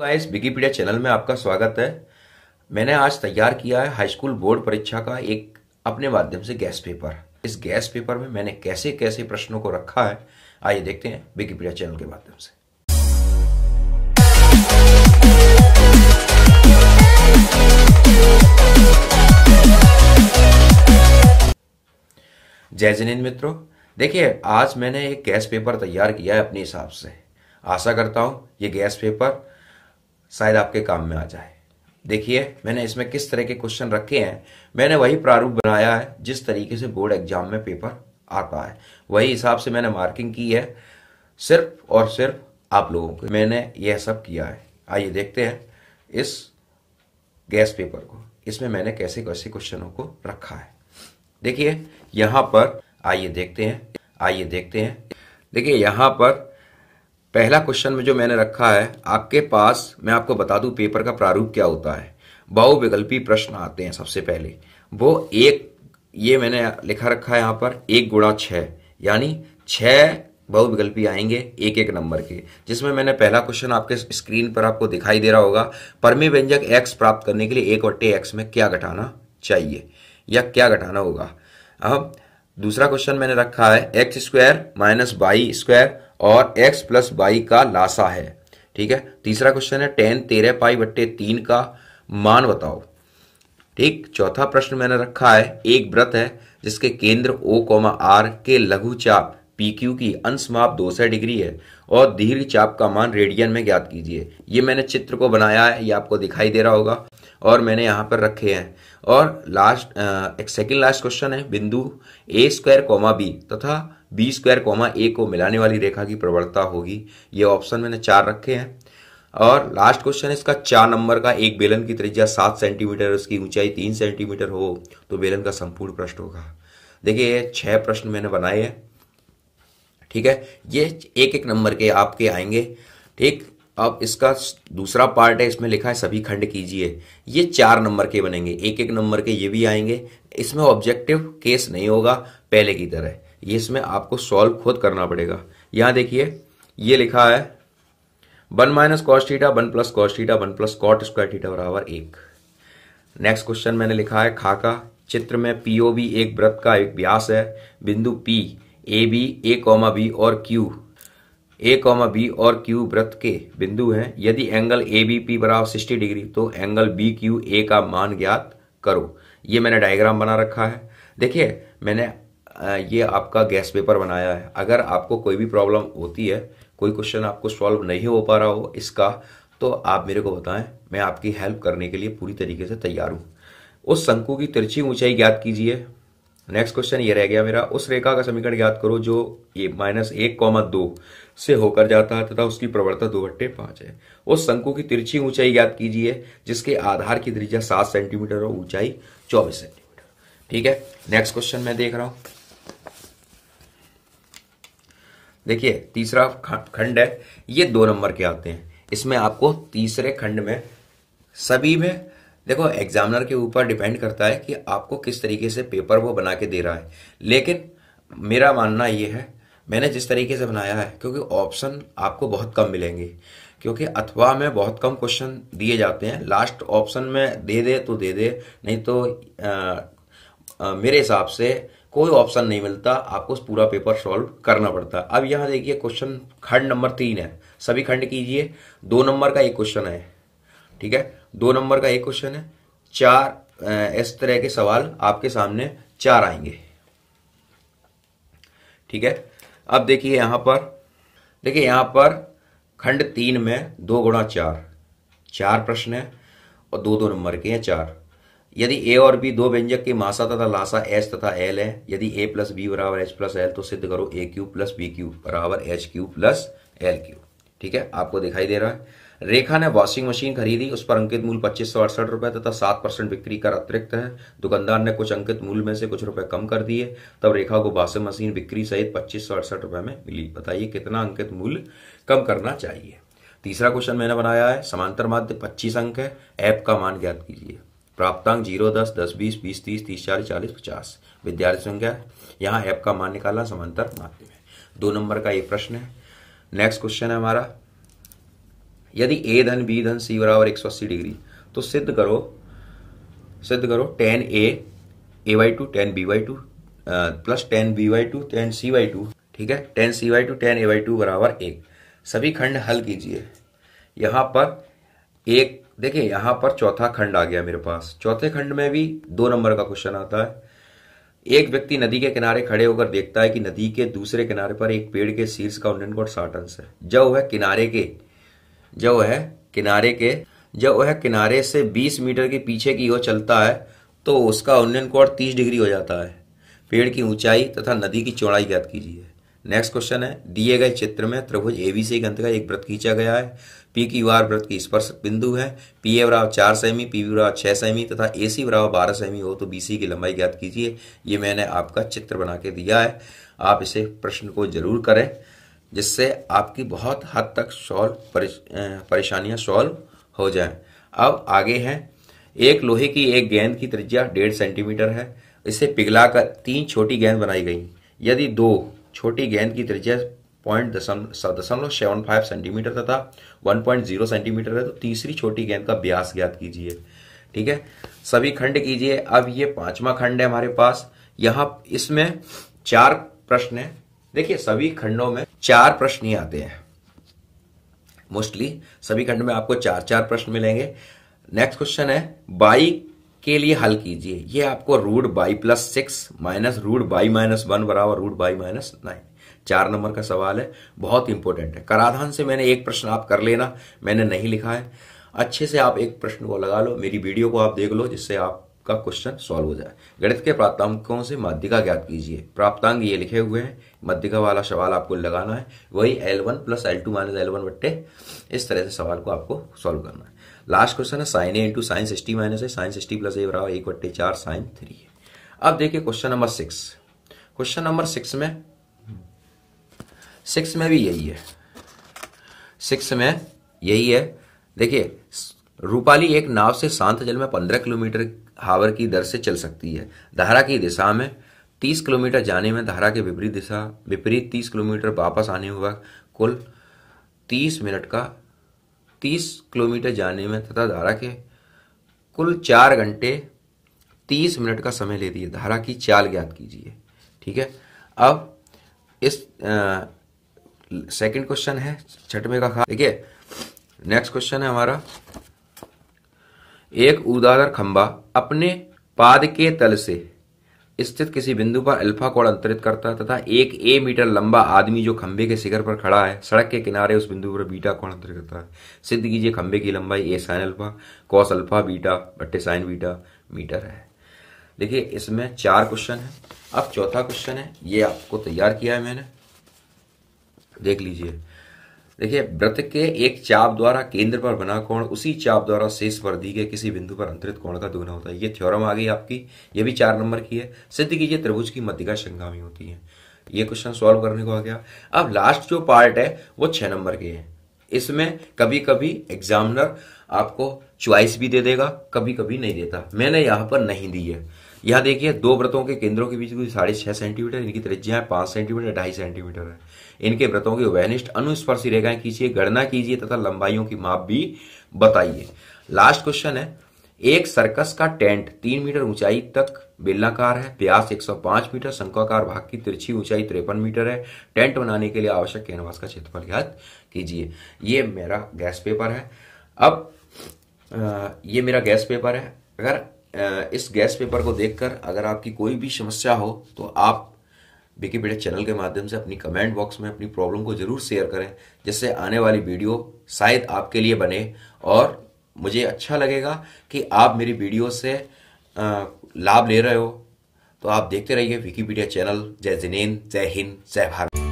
guys Wikipedia channel में आपका स्वागत है मैंने आज तैयार किया है हाई स्कूल बोर्ड परीक्षा का एक अपने माध्यम से गैस पेपर इस गैस पेपर में मैंने कैसे कैसे प्रश्नों को रखा है आइए देखते हैं विकीपीडिया चैनल के माध्यम से जय जिनेन्द्र मित्रों देखिए आज मैंने एक गैस पेपर तैयार किया है अपने हिसाब से आशा करता हूँ ये गैस पेपर शायद आपके काम में आ जाए देखिए मैंने इसमें किस तरह के क्वेश्चन रखे हैं मैंने वही प्रारूप बनाया है जिस तरीके से बोर्ड एग्जाम में पेपर आता है वही हिसाब से मैंने मार्किंग की है सिर्फ और सिर्फ आप लोगों को मैंने यह सब किया है आइए देखते हैं इस गैस पेपर को इसमें मैंने कैसे कैसे क्वेश्चनों को रखा है देखिए यहाँ पर आइए देखते हैं आइए देखते हैं देखिए यहाँ पर पहला क्वेश्चन में जो मैंने रखा है आपके पास मैं आपको बता दूं पेपर का प्रारूप क्या होता है बहुविकल्पी प्रश्न आते हैं सबसे पहले वो एक ये मैंने लिखा रखा है यहाँ पर एक गुणा छः यानी छः बहुविकल्पी आएंगे एक एक नंबर के जिसमें मैंने पहला क्वेश्चन आपके स्क्रीन पर आपको दिखाई दे रहा होगा परमे व्यंजक एक्स प्राप्त करने के लिए एक वट्टे एक्स में क्या घटाना चाहिए या क्या घटाना होगा अब दूसरा क्वेश्चन मैंने रखा है X square minus Y square और एक्स प्लस वाई का लासा है ठीक है तीसरा क्वेश्चन है टेन तेरह पाई बट्टे तीन का मान बताओ ठीक चौथा प्रश्न मैंने रखा है एक व्रत है जिसके केंद्र ओ कोमा आर के लघु चाप पी क्यू की अंशमाप दो सौ डिग्री है और दीर्घ चाप का मान रेडियन में ज्ञात कीजिए ये मैंने चित्र को बनाया है ये आपको दिखाई दे रहा होगा और मैंने यहाँ पर रखे हैं और लास्ट एक सेकंड लास्ट क्वेश्चन है बिंदु ए स्क्वायर कॉमा बी तथा बी स्क्वायर कोमा ए को मिलाने वाली रेखा की प्रबलता होगी ये ऑप्शन मैंने चार रखे हैं और लास्ट क्वेश्चन है इसका चार नंबर का एक बेलन की त्रिज्या सात सेंटीमीटर उसकी ऊंचाई तीन सेंटीमीटर हो तो बेलन का संपूर्ण प्रश्न होगा देखिए ये छह प्रश्न मैंने बनाए हैं ठीक है ये एक एक नंबर के आपके आएंगे ठीक अब इसका दूसरा पार्ट है इसमें लिखा है सभी खंड कीजिए ये चार नंबर के बनेंगे एक एक नंबर के ये भी आएंगे इसमें ऑब्जेक्टिव केस नहीं होगा पहले की तरह इसमें आपको सॉल्व खुद करना पड़ेगा यहां देखिए ये लिखा है one minus cos theta one plus cos theta one plus cot square theta बराबर एक नेक्स्ट क्वेश्चन मैंने लिखा है खाका चित्र में पीओबी एक व्रत का एक व्यास है बिंदु P A B A comma B और क्यू ए कॉमा बी और क्यू व्रत के बिंदु हैं यदि एंगल ए बी पी बराबर सिक्सटी डिग्री तो एंगल बी क्यू ए का मान ज्ञात करो ये मैंने डायग्राम बना रखा है देखिए मैंने ये आपका गैस पेपर बनाया है अगर आपको कोई भी प्रॉब्लम होती है कोई क्वेश्चन आपको सॉल्व नहीं हो पा रहा हो इसका तो आप मेरे को बताएं मैं आपकी हेल्प करने के लिए पूरी तरीके से तैयार हूं उस शंकु की तिरछी ऊंचाई ज्ञात कीजिए नेक्स्ट क्वेश्चन ये रह गया मेरा उस रेखा का समीकरण ज्ञात करो जो ये माइनस एक कौमा दो से होकर जाता है तथा उसकी प्रवणता दो बट्टे पांच है उस शंकु की तिरछी ऊंचाई ज्ञात कीजिए जिसके आधार की त्रिज्या सात सेंटीमीटर और ऊंचाई चौबीस सेंटीमीटर ठीक है नेक्स्ट क्वेश्चन मैं देख रहा हूँ देखिए तीसरा खंड है ये दो नंबर के आते हैं इसमें आपको तीसरे खंड में सभी में देखो एग्जामिनर के ऊपर डिपेंड करता है कि आपको किस तरीके से पेपर वो बना के दे रहा है लेकिन मेरा मानना ये है मैंने जिस तरीके से बनाया है क्योंकि ऑप्शन आपको बहुत कम मिलेंगे क्योंकि अथवा में बहुत कम क्वेश्चन दिए जाते हैं लास्ट ऑप्शन में दे दे तो दे दे नहीं तो आ, आ, मेरे हिसाब से कोई ऑप्शन नहीं मिलता आपको पूरा पेपर सॉल्व करना पड़ता अब यहां देखिए क्वेश्चन खंड नंबर तीन है सभी खंड कीजिए दो नंबर का एक क्वेश्चन है ठीक है दो नंबर का एक क्वेश्चन है चार इस तरह के सवाल आपके सामने चार आएंगे ठीक है अब देखिए यहां पर देखिए यहां पर खंड तीन में दो गुणा चार चार प्रश्न है और दो दो नंबर के हैं चार यदि ए और बी दो व्यंजक की मासा तथा लासा एच तथा एल है यदि ए प्लस बी बराबर एच प्लस एल तो सिद्ध करो A cube plus B cube बराबर H cube plus L cube ठीक है आपको दिखाई दे रहा है रेखा ने वॉशिंग मशीन खरीदी उस पर अंकित मूल्य पच्चीस सौ अड़सठ रुपए तथा सात परसेंट बिक्री कर अतिरिक्त है दुकानदार ने कुछ अंकित मूल्य में से कुछ रुपए कम कर दिए तब रेखा को वॉशिंग मशीन बिक्री सहित पच्चीस सौ अड़सठ रुपए में मिली बताइए कितना अंकित मूल्य कम करना चाहिए तीसरा क्वेश्चन मैंने बनाया है समांतर माध्य पच्चीस अंक है ऐप का मान ज्ञात कीजिए प्राप्तांक जीरो दस दस बीस बीस तीस तीस चालीस चालीस पचास विद्यार्थी संख्या यहाँ एप का मान निकालना समांतर माध्यम है दो नंबर का एक प्रश्न है नेक्स्ट क्वेश्चन है हमारा यदि ए धन बी धन सी बराबर एक डिग्री तो सिद्ध करो सिद्ध करो tan A A by two tan B by two plus tan B by two tan C by two ठीक है tan C by two tan A by two बराबर एक सभी खंड हल कीजिए यहाँ पर एक देखिए यहाँ पर चौथा खंड आ गया मेरे पास चौथे खंड में भी दो नंबर का क्वेश्चन आता है एक व्यक्ति नदी के किनारे खड़े होकर देखता है कि नदी के दूसरे किनारे पर एक पेड़ के शीर्ष का उन्नयन कोण साठ अंश है जब वह किनारे के जब वह किनारे के जब वह किनारे से 20 मीटर के पीछे की ओर चलता है तो उसका उन्नयन कोण 30 डिग्री हो जाता है पेड़ की ऊंचाई तथा नदी की चौड़ाई ज्ञात कीजिए नेक्स्ट क्वेश्चन है दिए गए चित्र में त्रिभुज एबीसी के अंत का एक व्रत खींचा गया है पी क्यू आर व्रत की स्पर्श बिंदु है पी ए बराबर चार सेमी पी बी बराबर छः सेमी तथा ए सी बराबर बारह सेमी हो तो बी सी की लंबाई ज्ञात कीजिए ये मैंने आपका चित्र बना के दिया है आप इसे प्रश्न को जरूर करें जिससे आपकी बहुत हद तक सॉल्व परेशानियाँ सॉल्व हो जाए अब आगे हैं एक लोहे की एक गेंद की त्रिज्या डेढ़ सेंटीमीटर है इसे पिघलाकर तीन छोटी गेंद बनाई गई यदि दो छोटी गेंद की त्रिज्या पॉइंट दशमलव सेवन फाइव सेंटीमीटर तथा वन पॉइंट जीरो सेंटीमीटर है तो तीसरी छोटी गेंद का ब्यास ज्ञात कीजिए ठीक है सभी खंड कीजिए अब ये पांचवा खंड है हमारे पास यहां इसमें चार प्रश्न है देखिए सभी खंडों में चार प्रश्न ही आते हैं मोस्टली सभी खंड में आपको चार चार प्रश्न मिलेंगे नेक्स्ट क्वेश्चन है बाइक के लिए हल कीजिए ये आपको root Y plus six minus root Y minus one बराबर रूट बाई माइनस नाइन चार नंबर का सवाल है बहुत इंपॉर्टेंट है कराधान से मैंने एक प्रश्न आप कर लेना मैंने नहीं लिखा है अच्छे से आप एक प्रश्न को लगा लो मेरी वीडियो को आप देख लो जिससे आपका क्वेश्चन सॉल्व हो जाए गणित के प्राप्तांकों से माध्यिका ज्ञात कीजिए प्राप्तांक ये लिखे हुए हैं मध्यिका वाला सवाल आपको लगाना है वही L one plus L two minus L one बट्टे इस तरह से सवाल को आपको सॉल्व करना है लास्ट क्वेश्चन है sine A into sine sixty minus है साइन सिक्सटी प्लस ए बराबर एक बट्टे चार साइन थ्री है अब देखिए question number six question number six में सिक्स में भी यही है सिक्स में यही है देखिए रूपाली एक नाव से शांत जल में पंद्रह किलोमीटर हावर की दर से चल सकती है धारा की दिशा में तीस किलोमीटर जाने में धारा के विपरीत दिशा विपरीत तीस किलोमीटर वापस आने हुआ कुल तीस मिनट का तीस किलोमीटर जाने में तथा धारा के कुल चार घंटे तीस मिनट का समय ले दिए धारा की चाल ज्ञात कीजिए ठीक है अब इस सेकंड क्वेश्चन है छठवें का खास देखिए नेक्स्ट क्वेश्चन है हमारा एक उदाहर खंबा अपने पाद के तल से स्थित किसी बिंदु पर अल्फा कोण अंतरित करता है तथा एक ए मीटर लंबा आदमी जो खंबे के शिखर पर खड़ा है सड़क के किनारे उस बिंदु पर बीटा कोण अंतरित करता है सिद्ध कीजिए खंबे की लंबाई A sine alpha cos alpha beta बट्टे साइन बीटा मीटर है देखिए इसमें चार क्वेश्चन है अब चौथा क्वेश्चन है ये आपको तैयार किया है मैंने देख लीजिए देखिए व्रत के एक चाप द्वारा केंद्र पर बना कोण उसी चाप द्वारा शेष पर दी गई किसी बिंदु पर अंतरित कोण का दोगुना होता है ये थ्योरम आ गई आपकी ये भी चार नंबर की है सिद्ध कीजिए त्रिभुज की मध्यिका संगामी होती है ये क्वेश्चन सॉल्व करने को आ गया अब लास्ट जो पार्ट है वो छह नंबर के है इसमें कभी कभी एग्जामिनर आपको च्वाइस भी दे देगा कभी कभी नहीं देता मैंने यहां पर नहीं दी है यहाँ देखिए दो व्रतों के केंद्रों के बीच दूरी साढ़े छह सेंटीमीटर इनकी त्रिज्या पांच सेंटीमीटर ढाई सेंटीमीटर है इनके व्रतों के वैनिष्ठ अनुस्पर्शी रेखाएं खींचिए गणना कीजिए तथा लंबाइयों की माप भी बताइए लास्ट क्वेश्चन है एक सर्कस का टेंट तीन मीटर ऊंचाई तक बेलनाकार है सौ 105 मीटर शंकाकार भाग की तिरछी ऊंचाई तिरपन मीटर है टेंट बनाने के लिए आवश्यक कैनवास का क्षेत्रफल ज्ञात कीजिए ये मेरा गैस पेपर है अब आ, ये मेरा गैस पेपर है अगर इस गैस पेपर को देखकर अगर आपकी कोई भी समस्या हो तो आप विकीपीडिया चैनल के माध्यम से अपनी कमेंट बॉक्स में अपनी प्रॉब्लम को ज़रूर शेयर करें जिससे आने वाली वीडियो शायद आपके लिए बने और मुझे अच्छा लगेगा कि आप मेरी वीडियो से लाभ ले रहे हो तो आप देखते रहिए विकीपीडिया चैनल जय जिनेन जय हिंद जय भारत